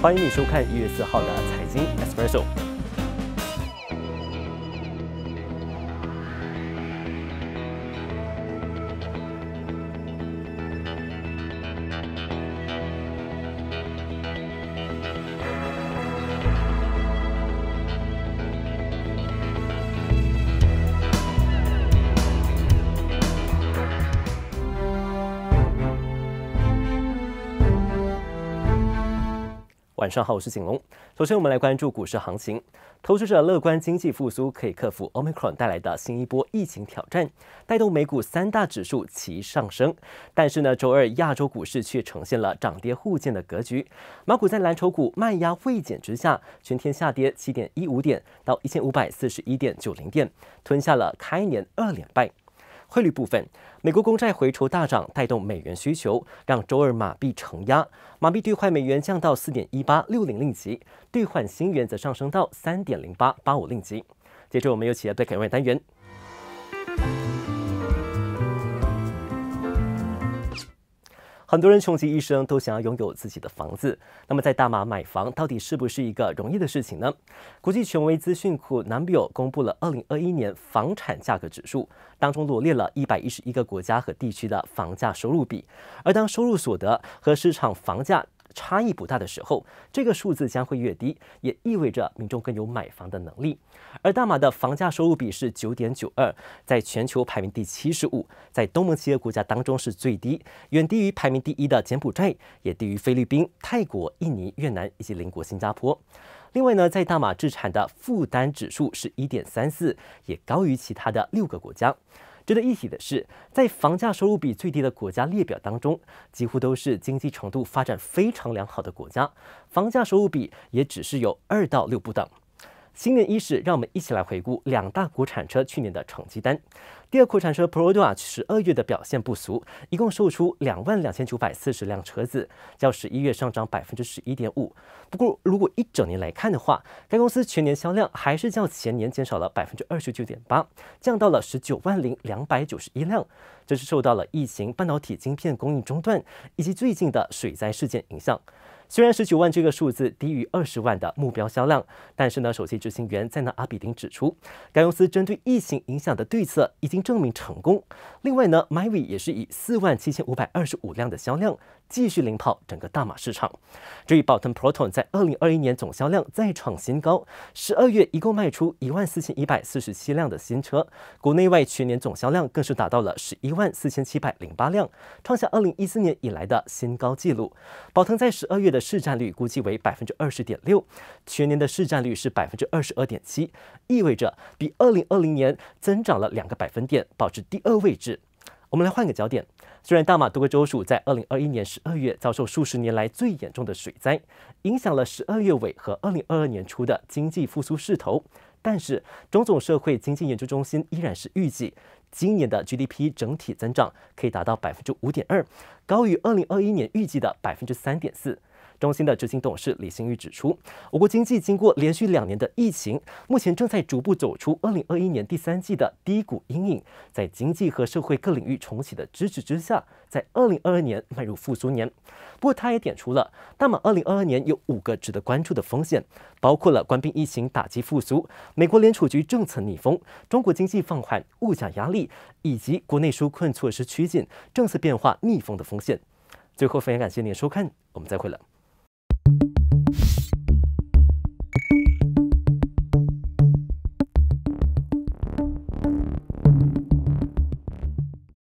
欢迎你收看一月四号的《财经 espresso》。晚上好，我是景龙。首先，我们来关注股市行情。投资者乐观经济复苏可以克服 Omicron 带来的新一波疫情挑战，带动美股三大指数齐上升。但是呢，周二亚洲股市却呈现了涨跌互见的格局。马股在蓝筹股卖压未减之下，全天下跌七点一五点，到一千五百四十一点九零点，吞下了开年二连败。汇率部分，美国公债回筹大涨，带动美元需求，让周二马币承压，马币兑换美元降到四点一八六零令吉，兑换新元则上升到三点零八八五令吉。接着我们有企业对海外单元。很多人穷极一生都想要拥有自己的房子。那么，在大马买房到底是不是一个容易的事情呢？国际权威资讯库 Numbeo 公布了2021年房产价格指数，当中罗列了一百一十一个国家和地区的房价收入比。而当收入所得和市场房价。差异不大的时候，这个数字将会越低，也意味着民众更有买房的能力。而大马的房价收入比是九点九二，在全球排名第七十五，在东盟七个国家当中是最低，远低于排名第一的柬埔寨，也低于菲律宾、泰国、印尼、越南以及邻国新加坡。另外呢，在大马制产的负担指数是一点三四，也高于其他的六个国家。值得一提的是，在房价收入比最低的国家列表当中，几乎都是经济程度发展非常良好的国家，房价收入比也只是有二到六不等。新年伊始，让我们一起来回顾两大国产车去年的成绩单。第二国产车 p r o d u i e 十二月的表现不俗，一共售出两万两千九百四十辆车子，较十一月上涨百分之十一点五。不过，如果一整年来看的话，该公司全年销量还是较前年减少了百分之二十九点八，降到了十九万零两百九十一辆，这是受到了疫情、半导体晶片供应中断以及最近的水灾事件影响。虽然十九万这个数字低于二十万的目标销量，但是呢，首席执行员在那阿比丁指出，该公司针对疫情影响的对策已经证明成功。另外呢，m v i 也是以四万七千五百二十五辆的销量。继续领跑整个大马市场。至于宝腾 Proton，在二零二一年总销量再创新高，十二月一共卖出一万四千一百四十七辆的新车，国内外全年总销量更是达到了十一万四千七百零八辆，创下二零一四年以来的新高纪录。宝腾在十二月的市占率估计为百分之二十点六，全年的市占率是百分之二十二点七，意味着比二零二零年增长了两个百分点，保持第二位置。我们来换个焦点。虽然大马多个州属在2021年12月遭受数十年来最严重的水灾，影响了12月尾和2022年初的经济复苏势头，但是中总社会经济研究中心依然是预计今年的 GDP 整体增长可以达到百分之五点二，高于2021年预计的百分之三点四。中心的执行董事李新宇指出，我国经济经过连续两年的疫情，目前正在逐步走出2021年第三季的低谷阴影，在经济和社会各领域重启的支持之下，在2022年迈入复苏年。不过，他也点出了，那么2022年有五个值得关注的风险，包括了官兵疫情打击复苏、美国联储局政策逆风、中国经济放缓、物价压力以及国内纾困措施趋紧、政策变化逆风的风险。最后，非常感谢您收看，我们再会了。